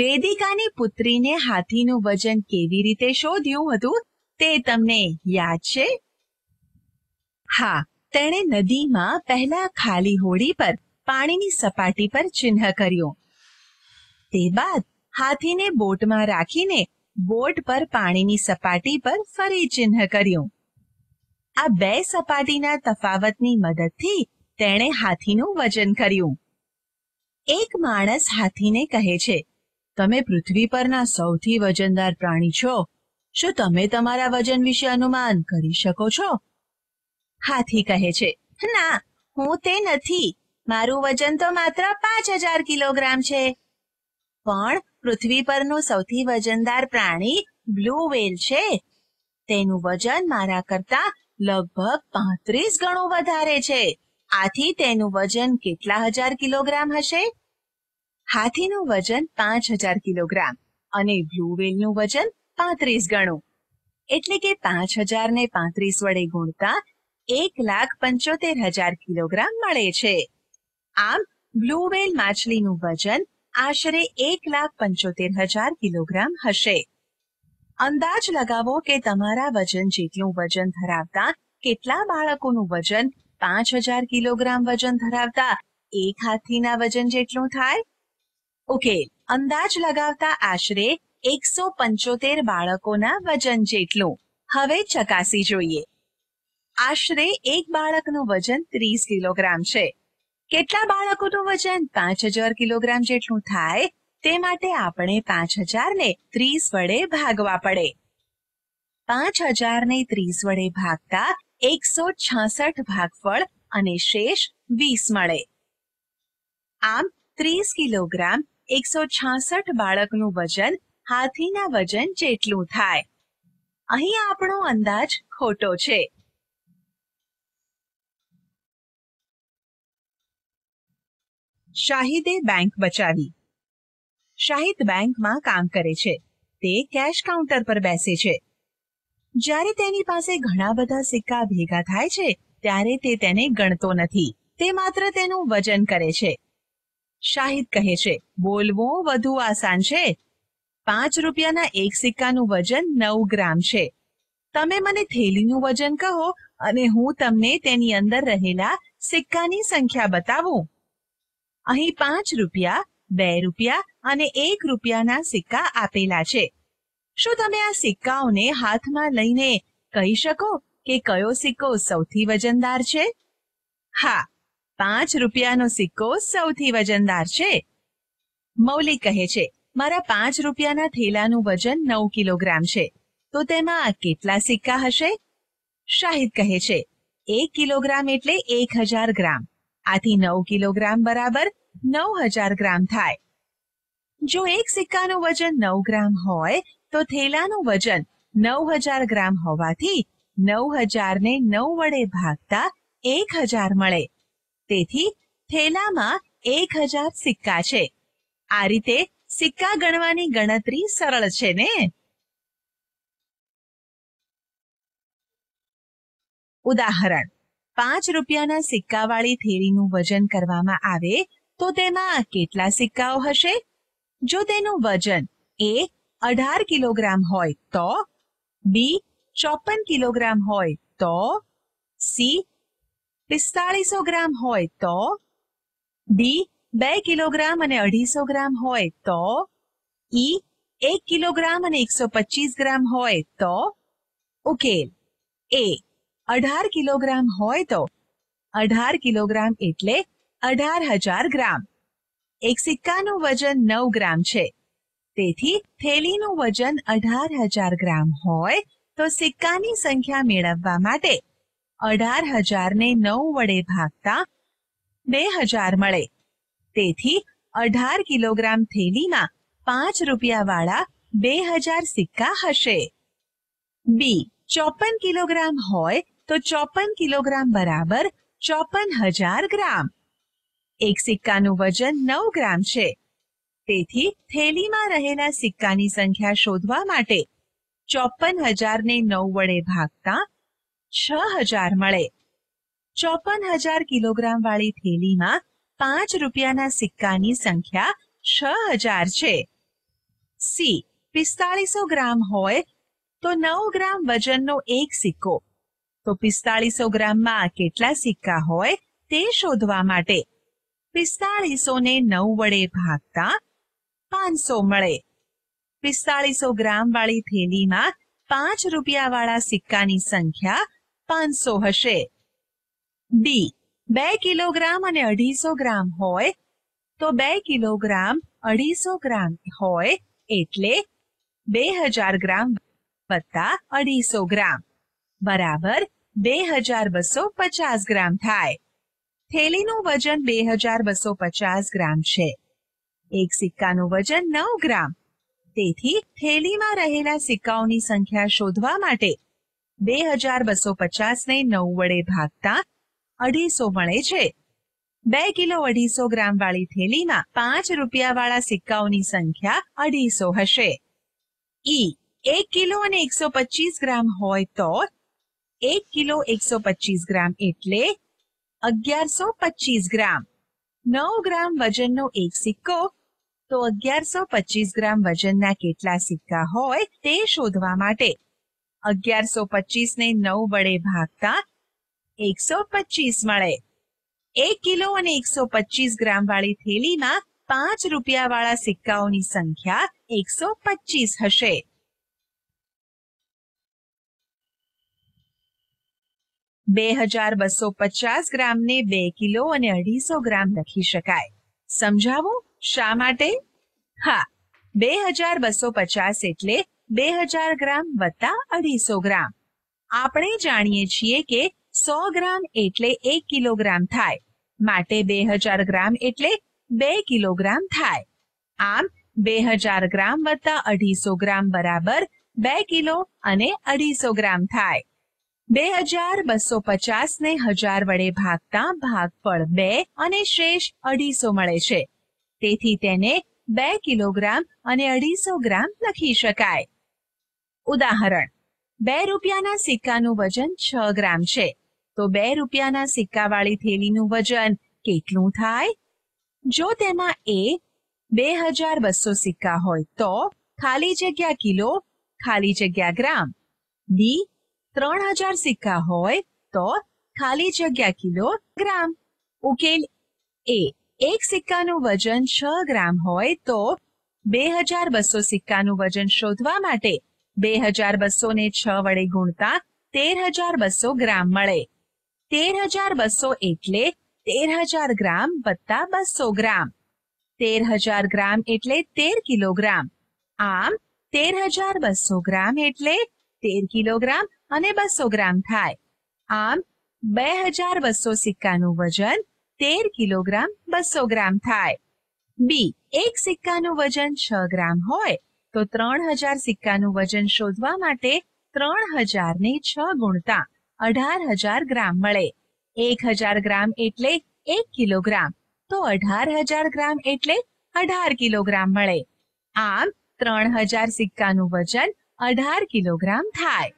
વેદિકાની પુત્રીને હાથીનું વજન કેવી રીતે શોધ્યું હતું તે તમને યાદ છે હા તેણે નદીમાં પહેલા ખાલી હોડી પર પાણીની સપાટી પર ચિહ્ન કર્યું તે બાદ હાથીને બોટમાં રાખીને બોટ પર પાણીની સપાટી પર ફરી ચિહ્ન કર્યું આ બે સપાટીના તફાવતની મદદથી તેણે હાથીનું વજન કર્યું એક માણસ હાથીને કહે છે તમે પૃથ્વી પરના સૌથી વજનદાર પ્રાણી છો શું તમે તમારા વજન વિશે અનુમાન કરી શકો છો હાથી કહે છે ના હું તે નથી મારું વજન તો માત્ર પાંચ હજાર કિલોગ્રામ છે પણ પૃથ્વી પરનું સૌથી વજનદાર પ્રાણી બ્લુ વેલ છે તેનું વજન મારા કરતા લગભગ પાંત્રીસ ગણું વધારે છે આથી તેનું વજન કેટલા હજાર કિલોગ્રામ હશે હાથીનું વજન પાંચ હજાર કિલોગ્રામ અને બ્લુ વ્હેલનું વજન પાંત્રીસ ગણું એટલે કે પાંચ હજાર ને પાંત્રીસ વડે ગુણતા એક લાખ પંચોતેર હજાર કિલોગ્રામ મળે છે આમ બ્લુ વેલ માછલીનું વજન આશરે એક લાખ પંચોતેર હજાર કિલોગ્રામ હશે અંદાજ લગાવો કે તમારા વજન જેટલું વજન ધરાવતા કેટલા બાળકોનું વજન પાંચ હજાર કિલોગ્રામ વજન ધરાવતા એક હાથીના વજન જેટલું થાય ઉકેલ અંદાજ લગાવતા આશરે એકસો પંચોતેર બાળકોના વજન જેટલું હવે ચકાસી જોઈએ આશરે એક બાળકનું વજન ત્રીસ કિલોગ્રામ છે કેટલા બાળકોનું વજન પાંચ હજાર કિલોગ્રામ જેટલું થાય તે માટે આપણે પાંચ હજાર ને ત્રીસ વડે ભાગવા પડે પાંચ હજાર ને ત્રીસ વડે ભાગતા એકસો છાસઠ ભાગફળ અને શેષ વીસ મળે આમ ત્રીસ કિલોગ્રામ એકસો છાસઠ બાળકનું વજન હાથીના વજન જેટલું થાય અહીં આપણો અંદાજ ખોટો છે શાહિદે બેંક બચાવી શાહિદ બેંકમાં કામ કરે છે તે કેશ કાઉન્ટર પર બેસે છે જ્યારે તેની પાસે ઘણા બધા સિક્કા ભેગા થાય છે ત્યારે તે તેને ગણતો નથી તે માત્ર તેનું વજન કરે છે શાહિદ કહે છે બોલવું વધુ આસાન છે પાંચ રૂપિયાના એક સિક્કાનું વજન નવ ગ્રામ છે તમે મને થેલીનું વજન કહો અને હું તમને તેની અંદર રહેલા સિક્કાની સંખ્યા બતાવું અહીં પાંચ રૂપિયા બે રૂપિયા અને એક રૂપિયાના સિક્કા આપેલા છે શું તમે આ સિક્કાઓને હાથમાં લઈને કહી શકો કે કયો સિક્કો સૌથી વજનદાર છે હા પાંચ રૂપિયાનો સિક્કો સૌથી વજનદાર છે મૌલિક કહે છે મારા પાંચ રૂપિયાના થેલાનું વજન નવ કિલોગ્રામ છે તો તેમાં કેટલા સિક્કા હશે શાહિદ કહે છે એક કિલોગ્રામ એટલે એક હજાર ગ્રામ આથી નવ કિલોગ્રામ બરાબર નવ હજાર ગ્રામ થાય જો એક સિક્કાનું વજન નવ ગ્રામ હોય તો થેલાનું વજન નવ હજાર ગ્રામ હોવાથી નવ હજારને નવ વડે ભાગતા એક હજાર મળે તેથી થેલામાં એક હજાર સિક્કા છે આ રીતે સિક્કા ગણવાની ગણતરી સરળ છે ને ઉદાહરણ પાંચ રૂપિયાના સિક્કા વાળી થેલીનું વજન કરવામાં આવે તો તેમાં કેટલા સિક્કાઓ હશે જો તેનું વજન એક અઢાર કિલોગ્રામ હોય તો બી ચોપન કિલોગ્રામ હોય તો સી પિસ્તાળીસો ગ્રામ હોય તો ડી બે કિલોગ્રામ અને અઢીસો ગ્રામ હોય તો ઈ એક કિલોગ્રામ અને એકસો પચીસ ગ્રામ હોય તો ઉકેલ એ અઢાર કિલોગ્રામ હોય તો અઢાર કિલોગ્રામ એટલે અઢાર હજાર ગ્રામ એક સિક્કાનું વજન નવ ગ્રામ છે તેથી થેલીનું વજન અઢાર હજાર ગ્રામ હોય તો સિક્કાની સંખ્યા મેળવવા માટે અઢાર હજાર ને નવ વડે ભાગતા બે હજાર મળે તેથી અઢાર કિલોગ્રામ થેલીમાં પાંચ રૂપિયાવાળા બે હજાર સિક્કા હશે બી ચોપન કિલોગ્રામ હોય તો ચોપન કિલોગ્રામ બરાબર ચોપન હજાર ગ્રામ એક સિક્કાનું વજન નવ ગ્રામ છે તેથી થેલીમાં રહેલા સિક્કાની સંખ્યા શોધવા માટે ચોપન હજારને નવ વડે ભાગતા છ હજાર મળે ચોપન હજાર કિલોગ્રામ વાળી થેલીમાં પાંચ રૂપિયાના સિક્કાની સંખ્યા છ હજાર છે સી પિસ્તાળીસો ગ્રામ હોય તો નવ ગ્રામ વજનનો એક સિક્કો તો પિસ્તાળીસો ગ્રામમાં કેટલા સિક્કા હોય તે શોધવા માટે પિસ્તાળીસો ને નવ વડે ભાગતા પાંચસો મળે પિસ્તાળીસો ગ્રામ વાળી થેલીમાં પાંચ રૂપિયા વાળા સિક્કાની સંખ્યા પાંચસો હશે ડી બે કિલોગ્રામ અને અઢીસો ગ્રામ હોય તો બે કિલોગ્રામ અઢીસો ગ્રામ હોય એટલે બે હજાર ગ્રામ વત્તા અઢીસો ગ્રામ બરાબર બે હજાર બસો પચાસ ગ્રામ થાય થેલીનું વજન બે હજાર બસો પચાસ ગ્રામ છે એક સિક્કાનું વજન નવ ગ્રામ તેથી થેલીમાં રહેલા સિક્કાઓની સંખ્યા શોધવા માટે બે હજાર બસો પચાસ ને નવ વડે ભાગતા અઢીસો મળે છે બે કિલો અઢીસો ગ્રામ વાળી થેલીમાં પાંચ વાળા સિક્કાઓની સંખ્યા અઢીસો હશે ઈ એક કિલો અને એકસો પચીસ ગ્રામ હોય તો એક કિલો એકસો પચીસ ગ્રામ એટલે અગિયારસો પચીસ ગ્રામ નવ ગ્રામ વજનનો એક સિક્કો તો અગિયારસો પચીસ ગ્રામ વજનના કેટલા સિક્કા હોય તે શોધવા માટે અગિયારસો પચીસ ને નવ વડે ભાગતા એકસો પચીસ મળે એક કિલો અને એકસો પચીસ ગ્રામ વાળી થેલીમાં પાંચ રૂપિયા વાળા સિક્કાઓની સંખ્યા એકસો પચીસ હશે બે હજાર બસો પચાસ ગ્રામ ને બે કિલો અને અઢીસો ગ્રામ લખી શકાય સમજાવું શા માટે હા બે હજાર બસો પચાસ એટલે બે હજાર ગ્રામ વત્તા અઢીસો ગ્રામ આપણે જાણીએ છીએ કે સો ગ્રામ એટલે એક કિલોગ્રામ થાય માટે બે હજાર ગ્રામ એટલે બે કિલોગ્રામ થાય આમ બે હજાર ગ્રામ વત્તા અઢીસો ગ્રામ બરાબર બે કિલો અને અઢીસો ગ્રામ થાય બે હજાર બસો પચાસ ને હજાર વડે ભાગતા ભાગફળ બે અને શેષ અઢીસો મળે છે તેથી તેને બે કિલોગ્રામ અને અઢીસો ગ્રામ લખી શકાય ઉદાહરણ બે રૂપિયાના સિક્કાનું વજન છ ગ્રામ છે તો બે રૂપિયાના સિક્કાવાળી થેલીનું વજન કેટલું થાય જો તેમાં એ બે હજાર બસો સિક્કા હોય તો ખાલી જગ્યા કિલો ખાલી જગ્યા ગ્રામ બી ત્રણ હજાર સિક્કા હોય તો ખાલી જગ્યા કિલો ગ્રામ ઉકેલ એ એક સિક્કાનું વજન છ ગ્રામ હોય તો બે હજાર બસો સિક્કાનું વજન શોધવા માટે બે હજાર બસો ને છ વડે ગુણતા તેર હજાર બસો ગ્રામ મળે તેર હજાર બસો એટલે તેર હજાર ગ્રામ વત્તા બસો ગ્રામ તેર હજાર ગ્રામ એટલે તેર કિલોગ્રામ આમ તેર હજાર બસો ગ્રામ એટલે તેર કિલોગ્રામ અને બસો ગ્રામ થાય આમ બે હજાર બસો સિક્કાનું વજન તેર કિલોગ્રામ બસો ગ્રામ થાય બી એક સિક્કાનું વજન છ ગ્રામ હોય તો ત્રણ હજાર સિક્કાનું વજન શોધવા માટે ત્રણ હજાર ને છ ગુણતા અઢાર હજાર ગ્રામ મળે એક હજાર ગ્રામ એટલે એક કિલોગ્રામ તો અઢાર હજાર ગ્રામ એટલે અઢાર કિલોગ્રામ મળે આમ ત્રણ હજાર સિક્કાનું વજન અઢાર કિલોગ્રામ થાય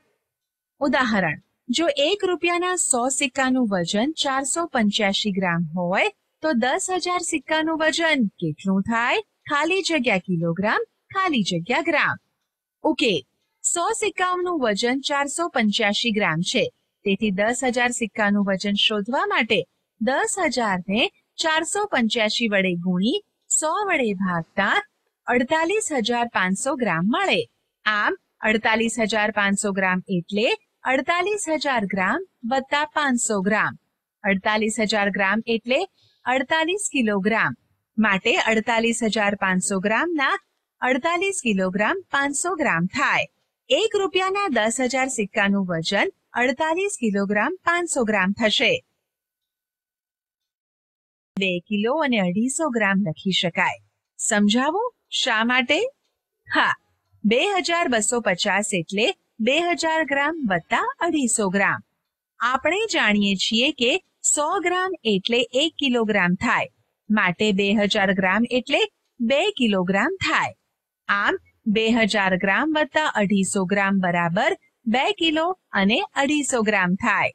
ઉદાહરણ જો એક રૂપિયાના સો સિક્કાનું વજન ચારસો પંચ્યાસી ગ્રામ હોય તો દસ હજાર સિક્કાનું વજન કેટલું થાય ખાલી જગ્યા કિલોગ્રામ ખાલી જગ્યા ગ્રામ ઓકે સો સિક્કાઓનું વજન ચારસો પંચ્યાસી ગ્રામ છે તેથી દસ હજાર સિક્કાનું વજન શોધવા માટે દસ હજારને ચારસો પંચ્યાસી વડે ગુણી સો વડે ભાગતા અડતાલીસ હજાર પાંચસો ગ્રામ મળે આમ અડતાલીસ હજાર પાંચસો ગ્રામ એટલે અડતાલીસ હજાર ગ્રામ વત્તા પાંચસો ગ્રામ અડતાલીસ હજાર ગ્રામ એટલે અડતાલીસ કિલોગ્રામ માટે અડતાલીસ હજાર પાંચસો ગ્રામ ના અડતાલીસ કિલોગ્રામ પાંચસો ગ્રામ થાય એક રૂપિયાના દસ હજાર સિક્કાનું વજન અડતાલીસ કિલોગ્રામ પાંચસો ગ્રામ થશે બે કિલો અને અઢીસો ગ્રામ લખી શકાય સમજાવું શા માટે હા બે હજાર બસો પચાસ એટલે બે હજાર ગ્રામ વત્તા અઢીસો ગ્રામ આપણે જાણીએ છીએ કે સો ગ્રામ એટલે એક કિલોગ્રામ થાય માટે બે હજાર ગ્રામ એટલે બે કિલોગ્રામ થાય આમ બે હજાર ગ્રામ વત્તા અઢીસો ગ્રામ બરાબર બે કિલો અને અઢીસો ગ્રામ થાય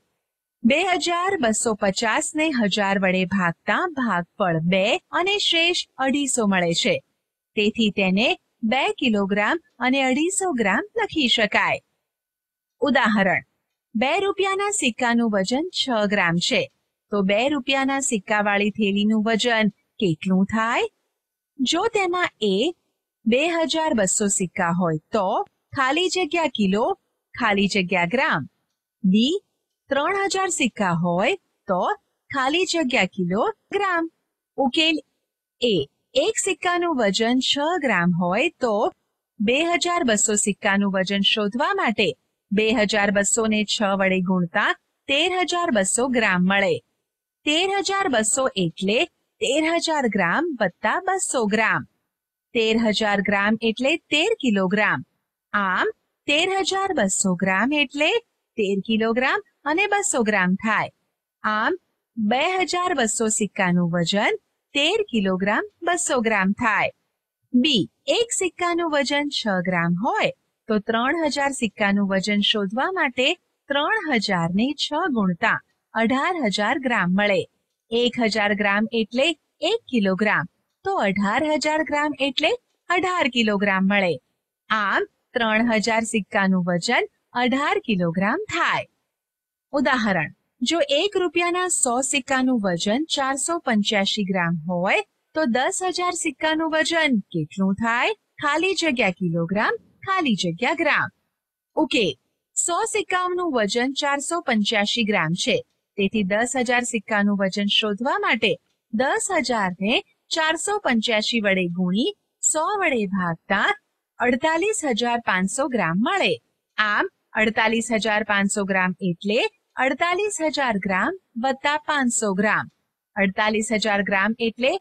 બે હજાર બસો પચાસ ને હજાર વડે ભાગતા ભાગફળ બે અને શેષ અઢીસો મળે છે તેથી તેને બે કિલોગ્રામ અને અઢીસો ગ્રામ લખી શકાય ઉદાહરણ બે રૂપિયાના સિક્કાનું વજન છ ગ્રામ છે તો બે રૂપિયાના સિક્કાવાળી થેલીનું વજન કેટલું થાય જો તેમાં એ બે હજાર બસો સિક્કા હોય તો ખાલી જગ્યા કિલો ખાલી જગ્યા ગ્રામ બી ત્રણ હજાર સિક્કા હોય તો ખાલી જગ્યા કિલો ગ્રામ ઉકેલ એ એક સિક્કાનું વજન છ ગ્રામ હોય તો બે હજાર બસો સિક્કાનું વજન શોધવા માટે બે હજાર બસો ને છ વડે ગુણતા તેર હજાર બસો ગ્રામ મળે તેર હજાર બસો એટલે તેર હજાર ગ્રામ વત્તા બસો ગ્રામ તેર હજાર ગ્રામ એટલે તેર કિલોગ્રામ આમ તેર હજાર બસો ગ્રામ એટલે તેર કિલોગ્રામ અને બસો ગ્રામ થાય આમ બે હજાર બસો સિક્કાનું વજન તેર કિલોગ્રામ બસો ગ્રામ થાય બી એક સિક્કાનું વજન છ ગ્રામ હોય તો ત્રણ હજાર સિક્કાનું વજન શોધવા માટે ત્રણ હજાર હજારને છ ગુણતા અઢાર હજાર ગ્રામ મળે એક હજાર ગ્રામ એટલે એક કિલોગ્રામ તો અઢાર હજાર ગ્રામ એટલે અઢાર કિલોગ્રામ મળે આમ ત્રણ હજાર સિક્કાનું વજન અઢાર કિલોગ્રામ થાય ઉદાહરણ જો એક રૂપિયાના સો સિક્કાનું વજન ચારસો પંચ્યાસી ગ્રામ હોય તો દસ હજાર સિક્કાનું વજન કેટલું થાય ખાલી જગ્યા કિલોગ્રામ ખાલી જગ્યા ગ્રામ ઓકે સો સિક્કાઓનું વજન ચારસો પંચ્યાસી ગ્રામ છે તેથી દસ હજાર સિક્કાનું વજન શોધવા માટે દસ હજારને ચારસો પંચ્યાસી વડે ગુણી સો વડે ભાગતા અડતાલીસ હજાર પાંચસો ગ્રામ મળે આમ અડતાલીસ હજાર પાંચસો ગ્રામ એટલે અડતાલીસ હજાર ગ્રામ વત્તા પાંચસો ગ્રામ અડતાલીસ હજાર ગ્રામ એટલે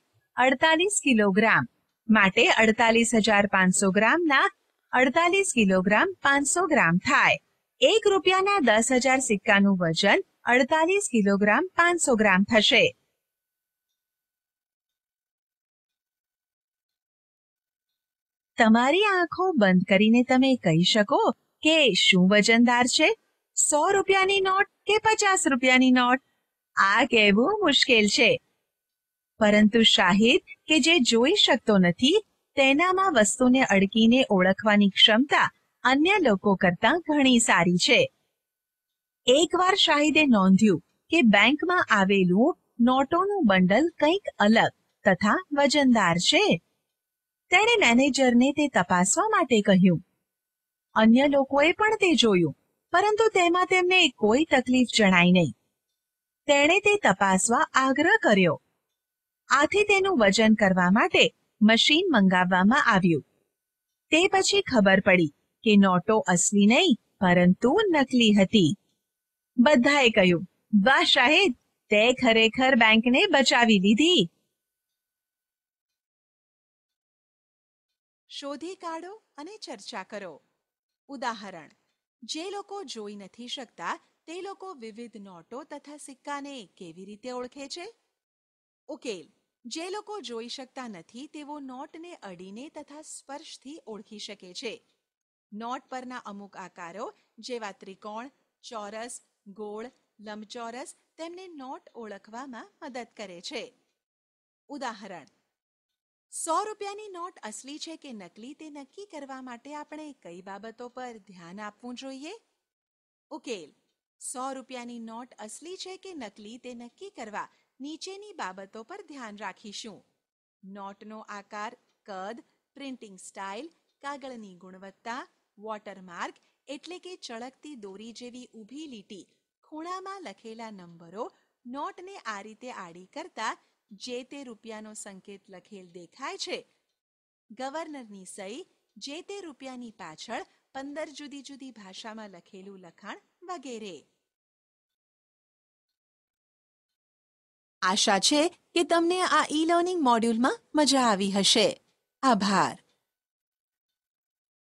અડતાલીસ કિલોગ્રામ માટે અડતાલીસ હજાર પાંચસો ગ્રામના અડતાલીસ કિલોગ્રામ પાંચસો ગ્રામ થાય એક રૂપિયાના દસ હજાર સિક્કાનું વજન અડતાલીસ કિલોગ્રામ પાંચસો ગ્રામ થશે તમારી આંખો બંધ કરીને તમે કહી શકો કે શું વજનદાર છે સો રૂપિયાની નોટ કે પચાસ રૂપિયાની નોટ આ કહેવું મુશ્કેલ છે પરંતુ શાહિદ કે જે જોઈ શકતો નથી તેનામાં વસ્તુને અડકીને ઓળખવાની ક્ષમતા અન્ય લોકો કરતા ઘણી સારી છે એકવાર શાહિદે નોંધ્યું કે બેંકમાં આવેલું નોટોનું બંડલ કંઈક અલગ તથા વજનદાર છે તેણે મેનેજરને તે તપાસવા માટે કહ્યું અન્ય લોકોએ પણ તે જોયું પરંતુ તેમાં તેમને કોઈ તકલીફ જણાઈ નહીં તેણે તે તપાસવા આગ્રહ કર્યો આથી તેનું વજન કરવા માટે મશીન મંગાવવામાં આવ્યું તે પછી ખબર પડી કે નોટો અસલી નહીં પરંતુ નકલી હતી બધાએ કહ્યું વાહ શાહિદ તે ખરેખર બેંકને બચાવી દીધી શોધી કાઢો અને ચર્ચા કરો ઉદાહરણ જે લોકો જોઈ નથી શકતા તે લોકો વિવિધ નોટો તથા સિક્કાને કેવી રીતે ઓળખે છે ઉકેલ જે લોકો જોઈ શકતા નથી તેઓ નોટને અડીને તથા સ્પર્શથી ઓળખી શકે છે નોટ પરના અમુક આકારો જેવા ત્રિકોણ ચોરસ ગોળ લંબચોરસ તેમને નોટ ઓળખવામાં મદદ કરે છે ઉદાહરણ સો રૂપિયાની નોટ અસલી છે કે નકલી તે નક્કી કરવા માટે આપણે કઈ બાબતો પર ધ્યાન આપવું જોઈએ ઉકેલ સો રૂપિયાની નોટ અસલી છે કે નકલી તે નક્કી કરવા નીચેની બાબતો પર ધ્યાન રાખીશું નોટનો આકાર કદ પ્રિન્ટિંગ સ્ટાઇલ કાગળની ગુણવત્તા વોટરમાર્ક એટલે કે ચળકતી દોરી જેવી ઊભી લીટી ખૂણામાં લખેલા નંબરો નોટને આ રીતે આડી કરતા જે તે રૂપિયાનો સંકેત લખેલ દેખાય છે ગવર્નરની સહી જે તે રૂપિયાની પાછળ પંદર જુદી જુદી ભાષામાં લખેલું લખાણ વગેરે આશા છે કે તમને આ ઈ લર્નિંગ મોડ્યુલમાં મજા આવી હશે આભાર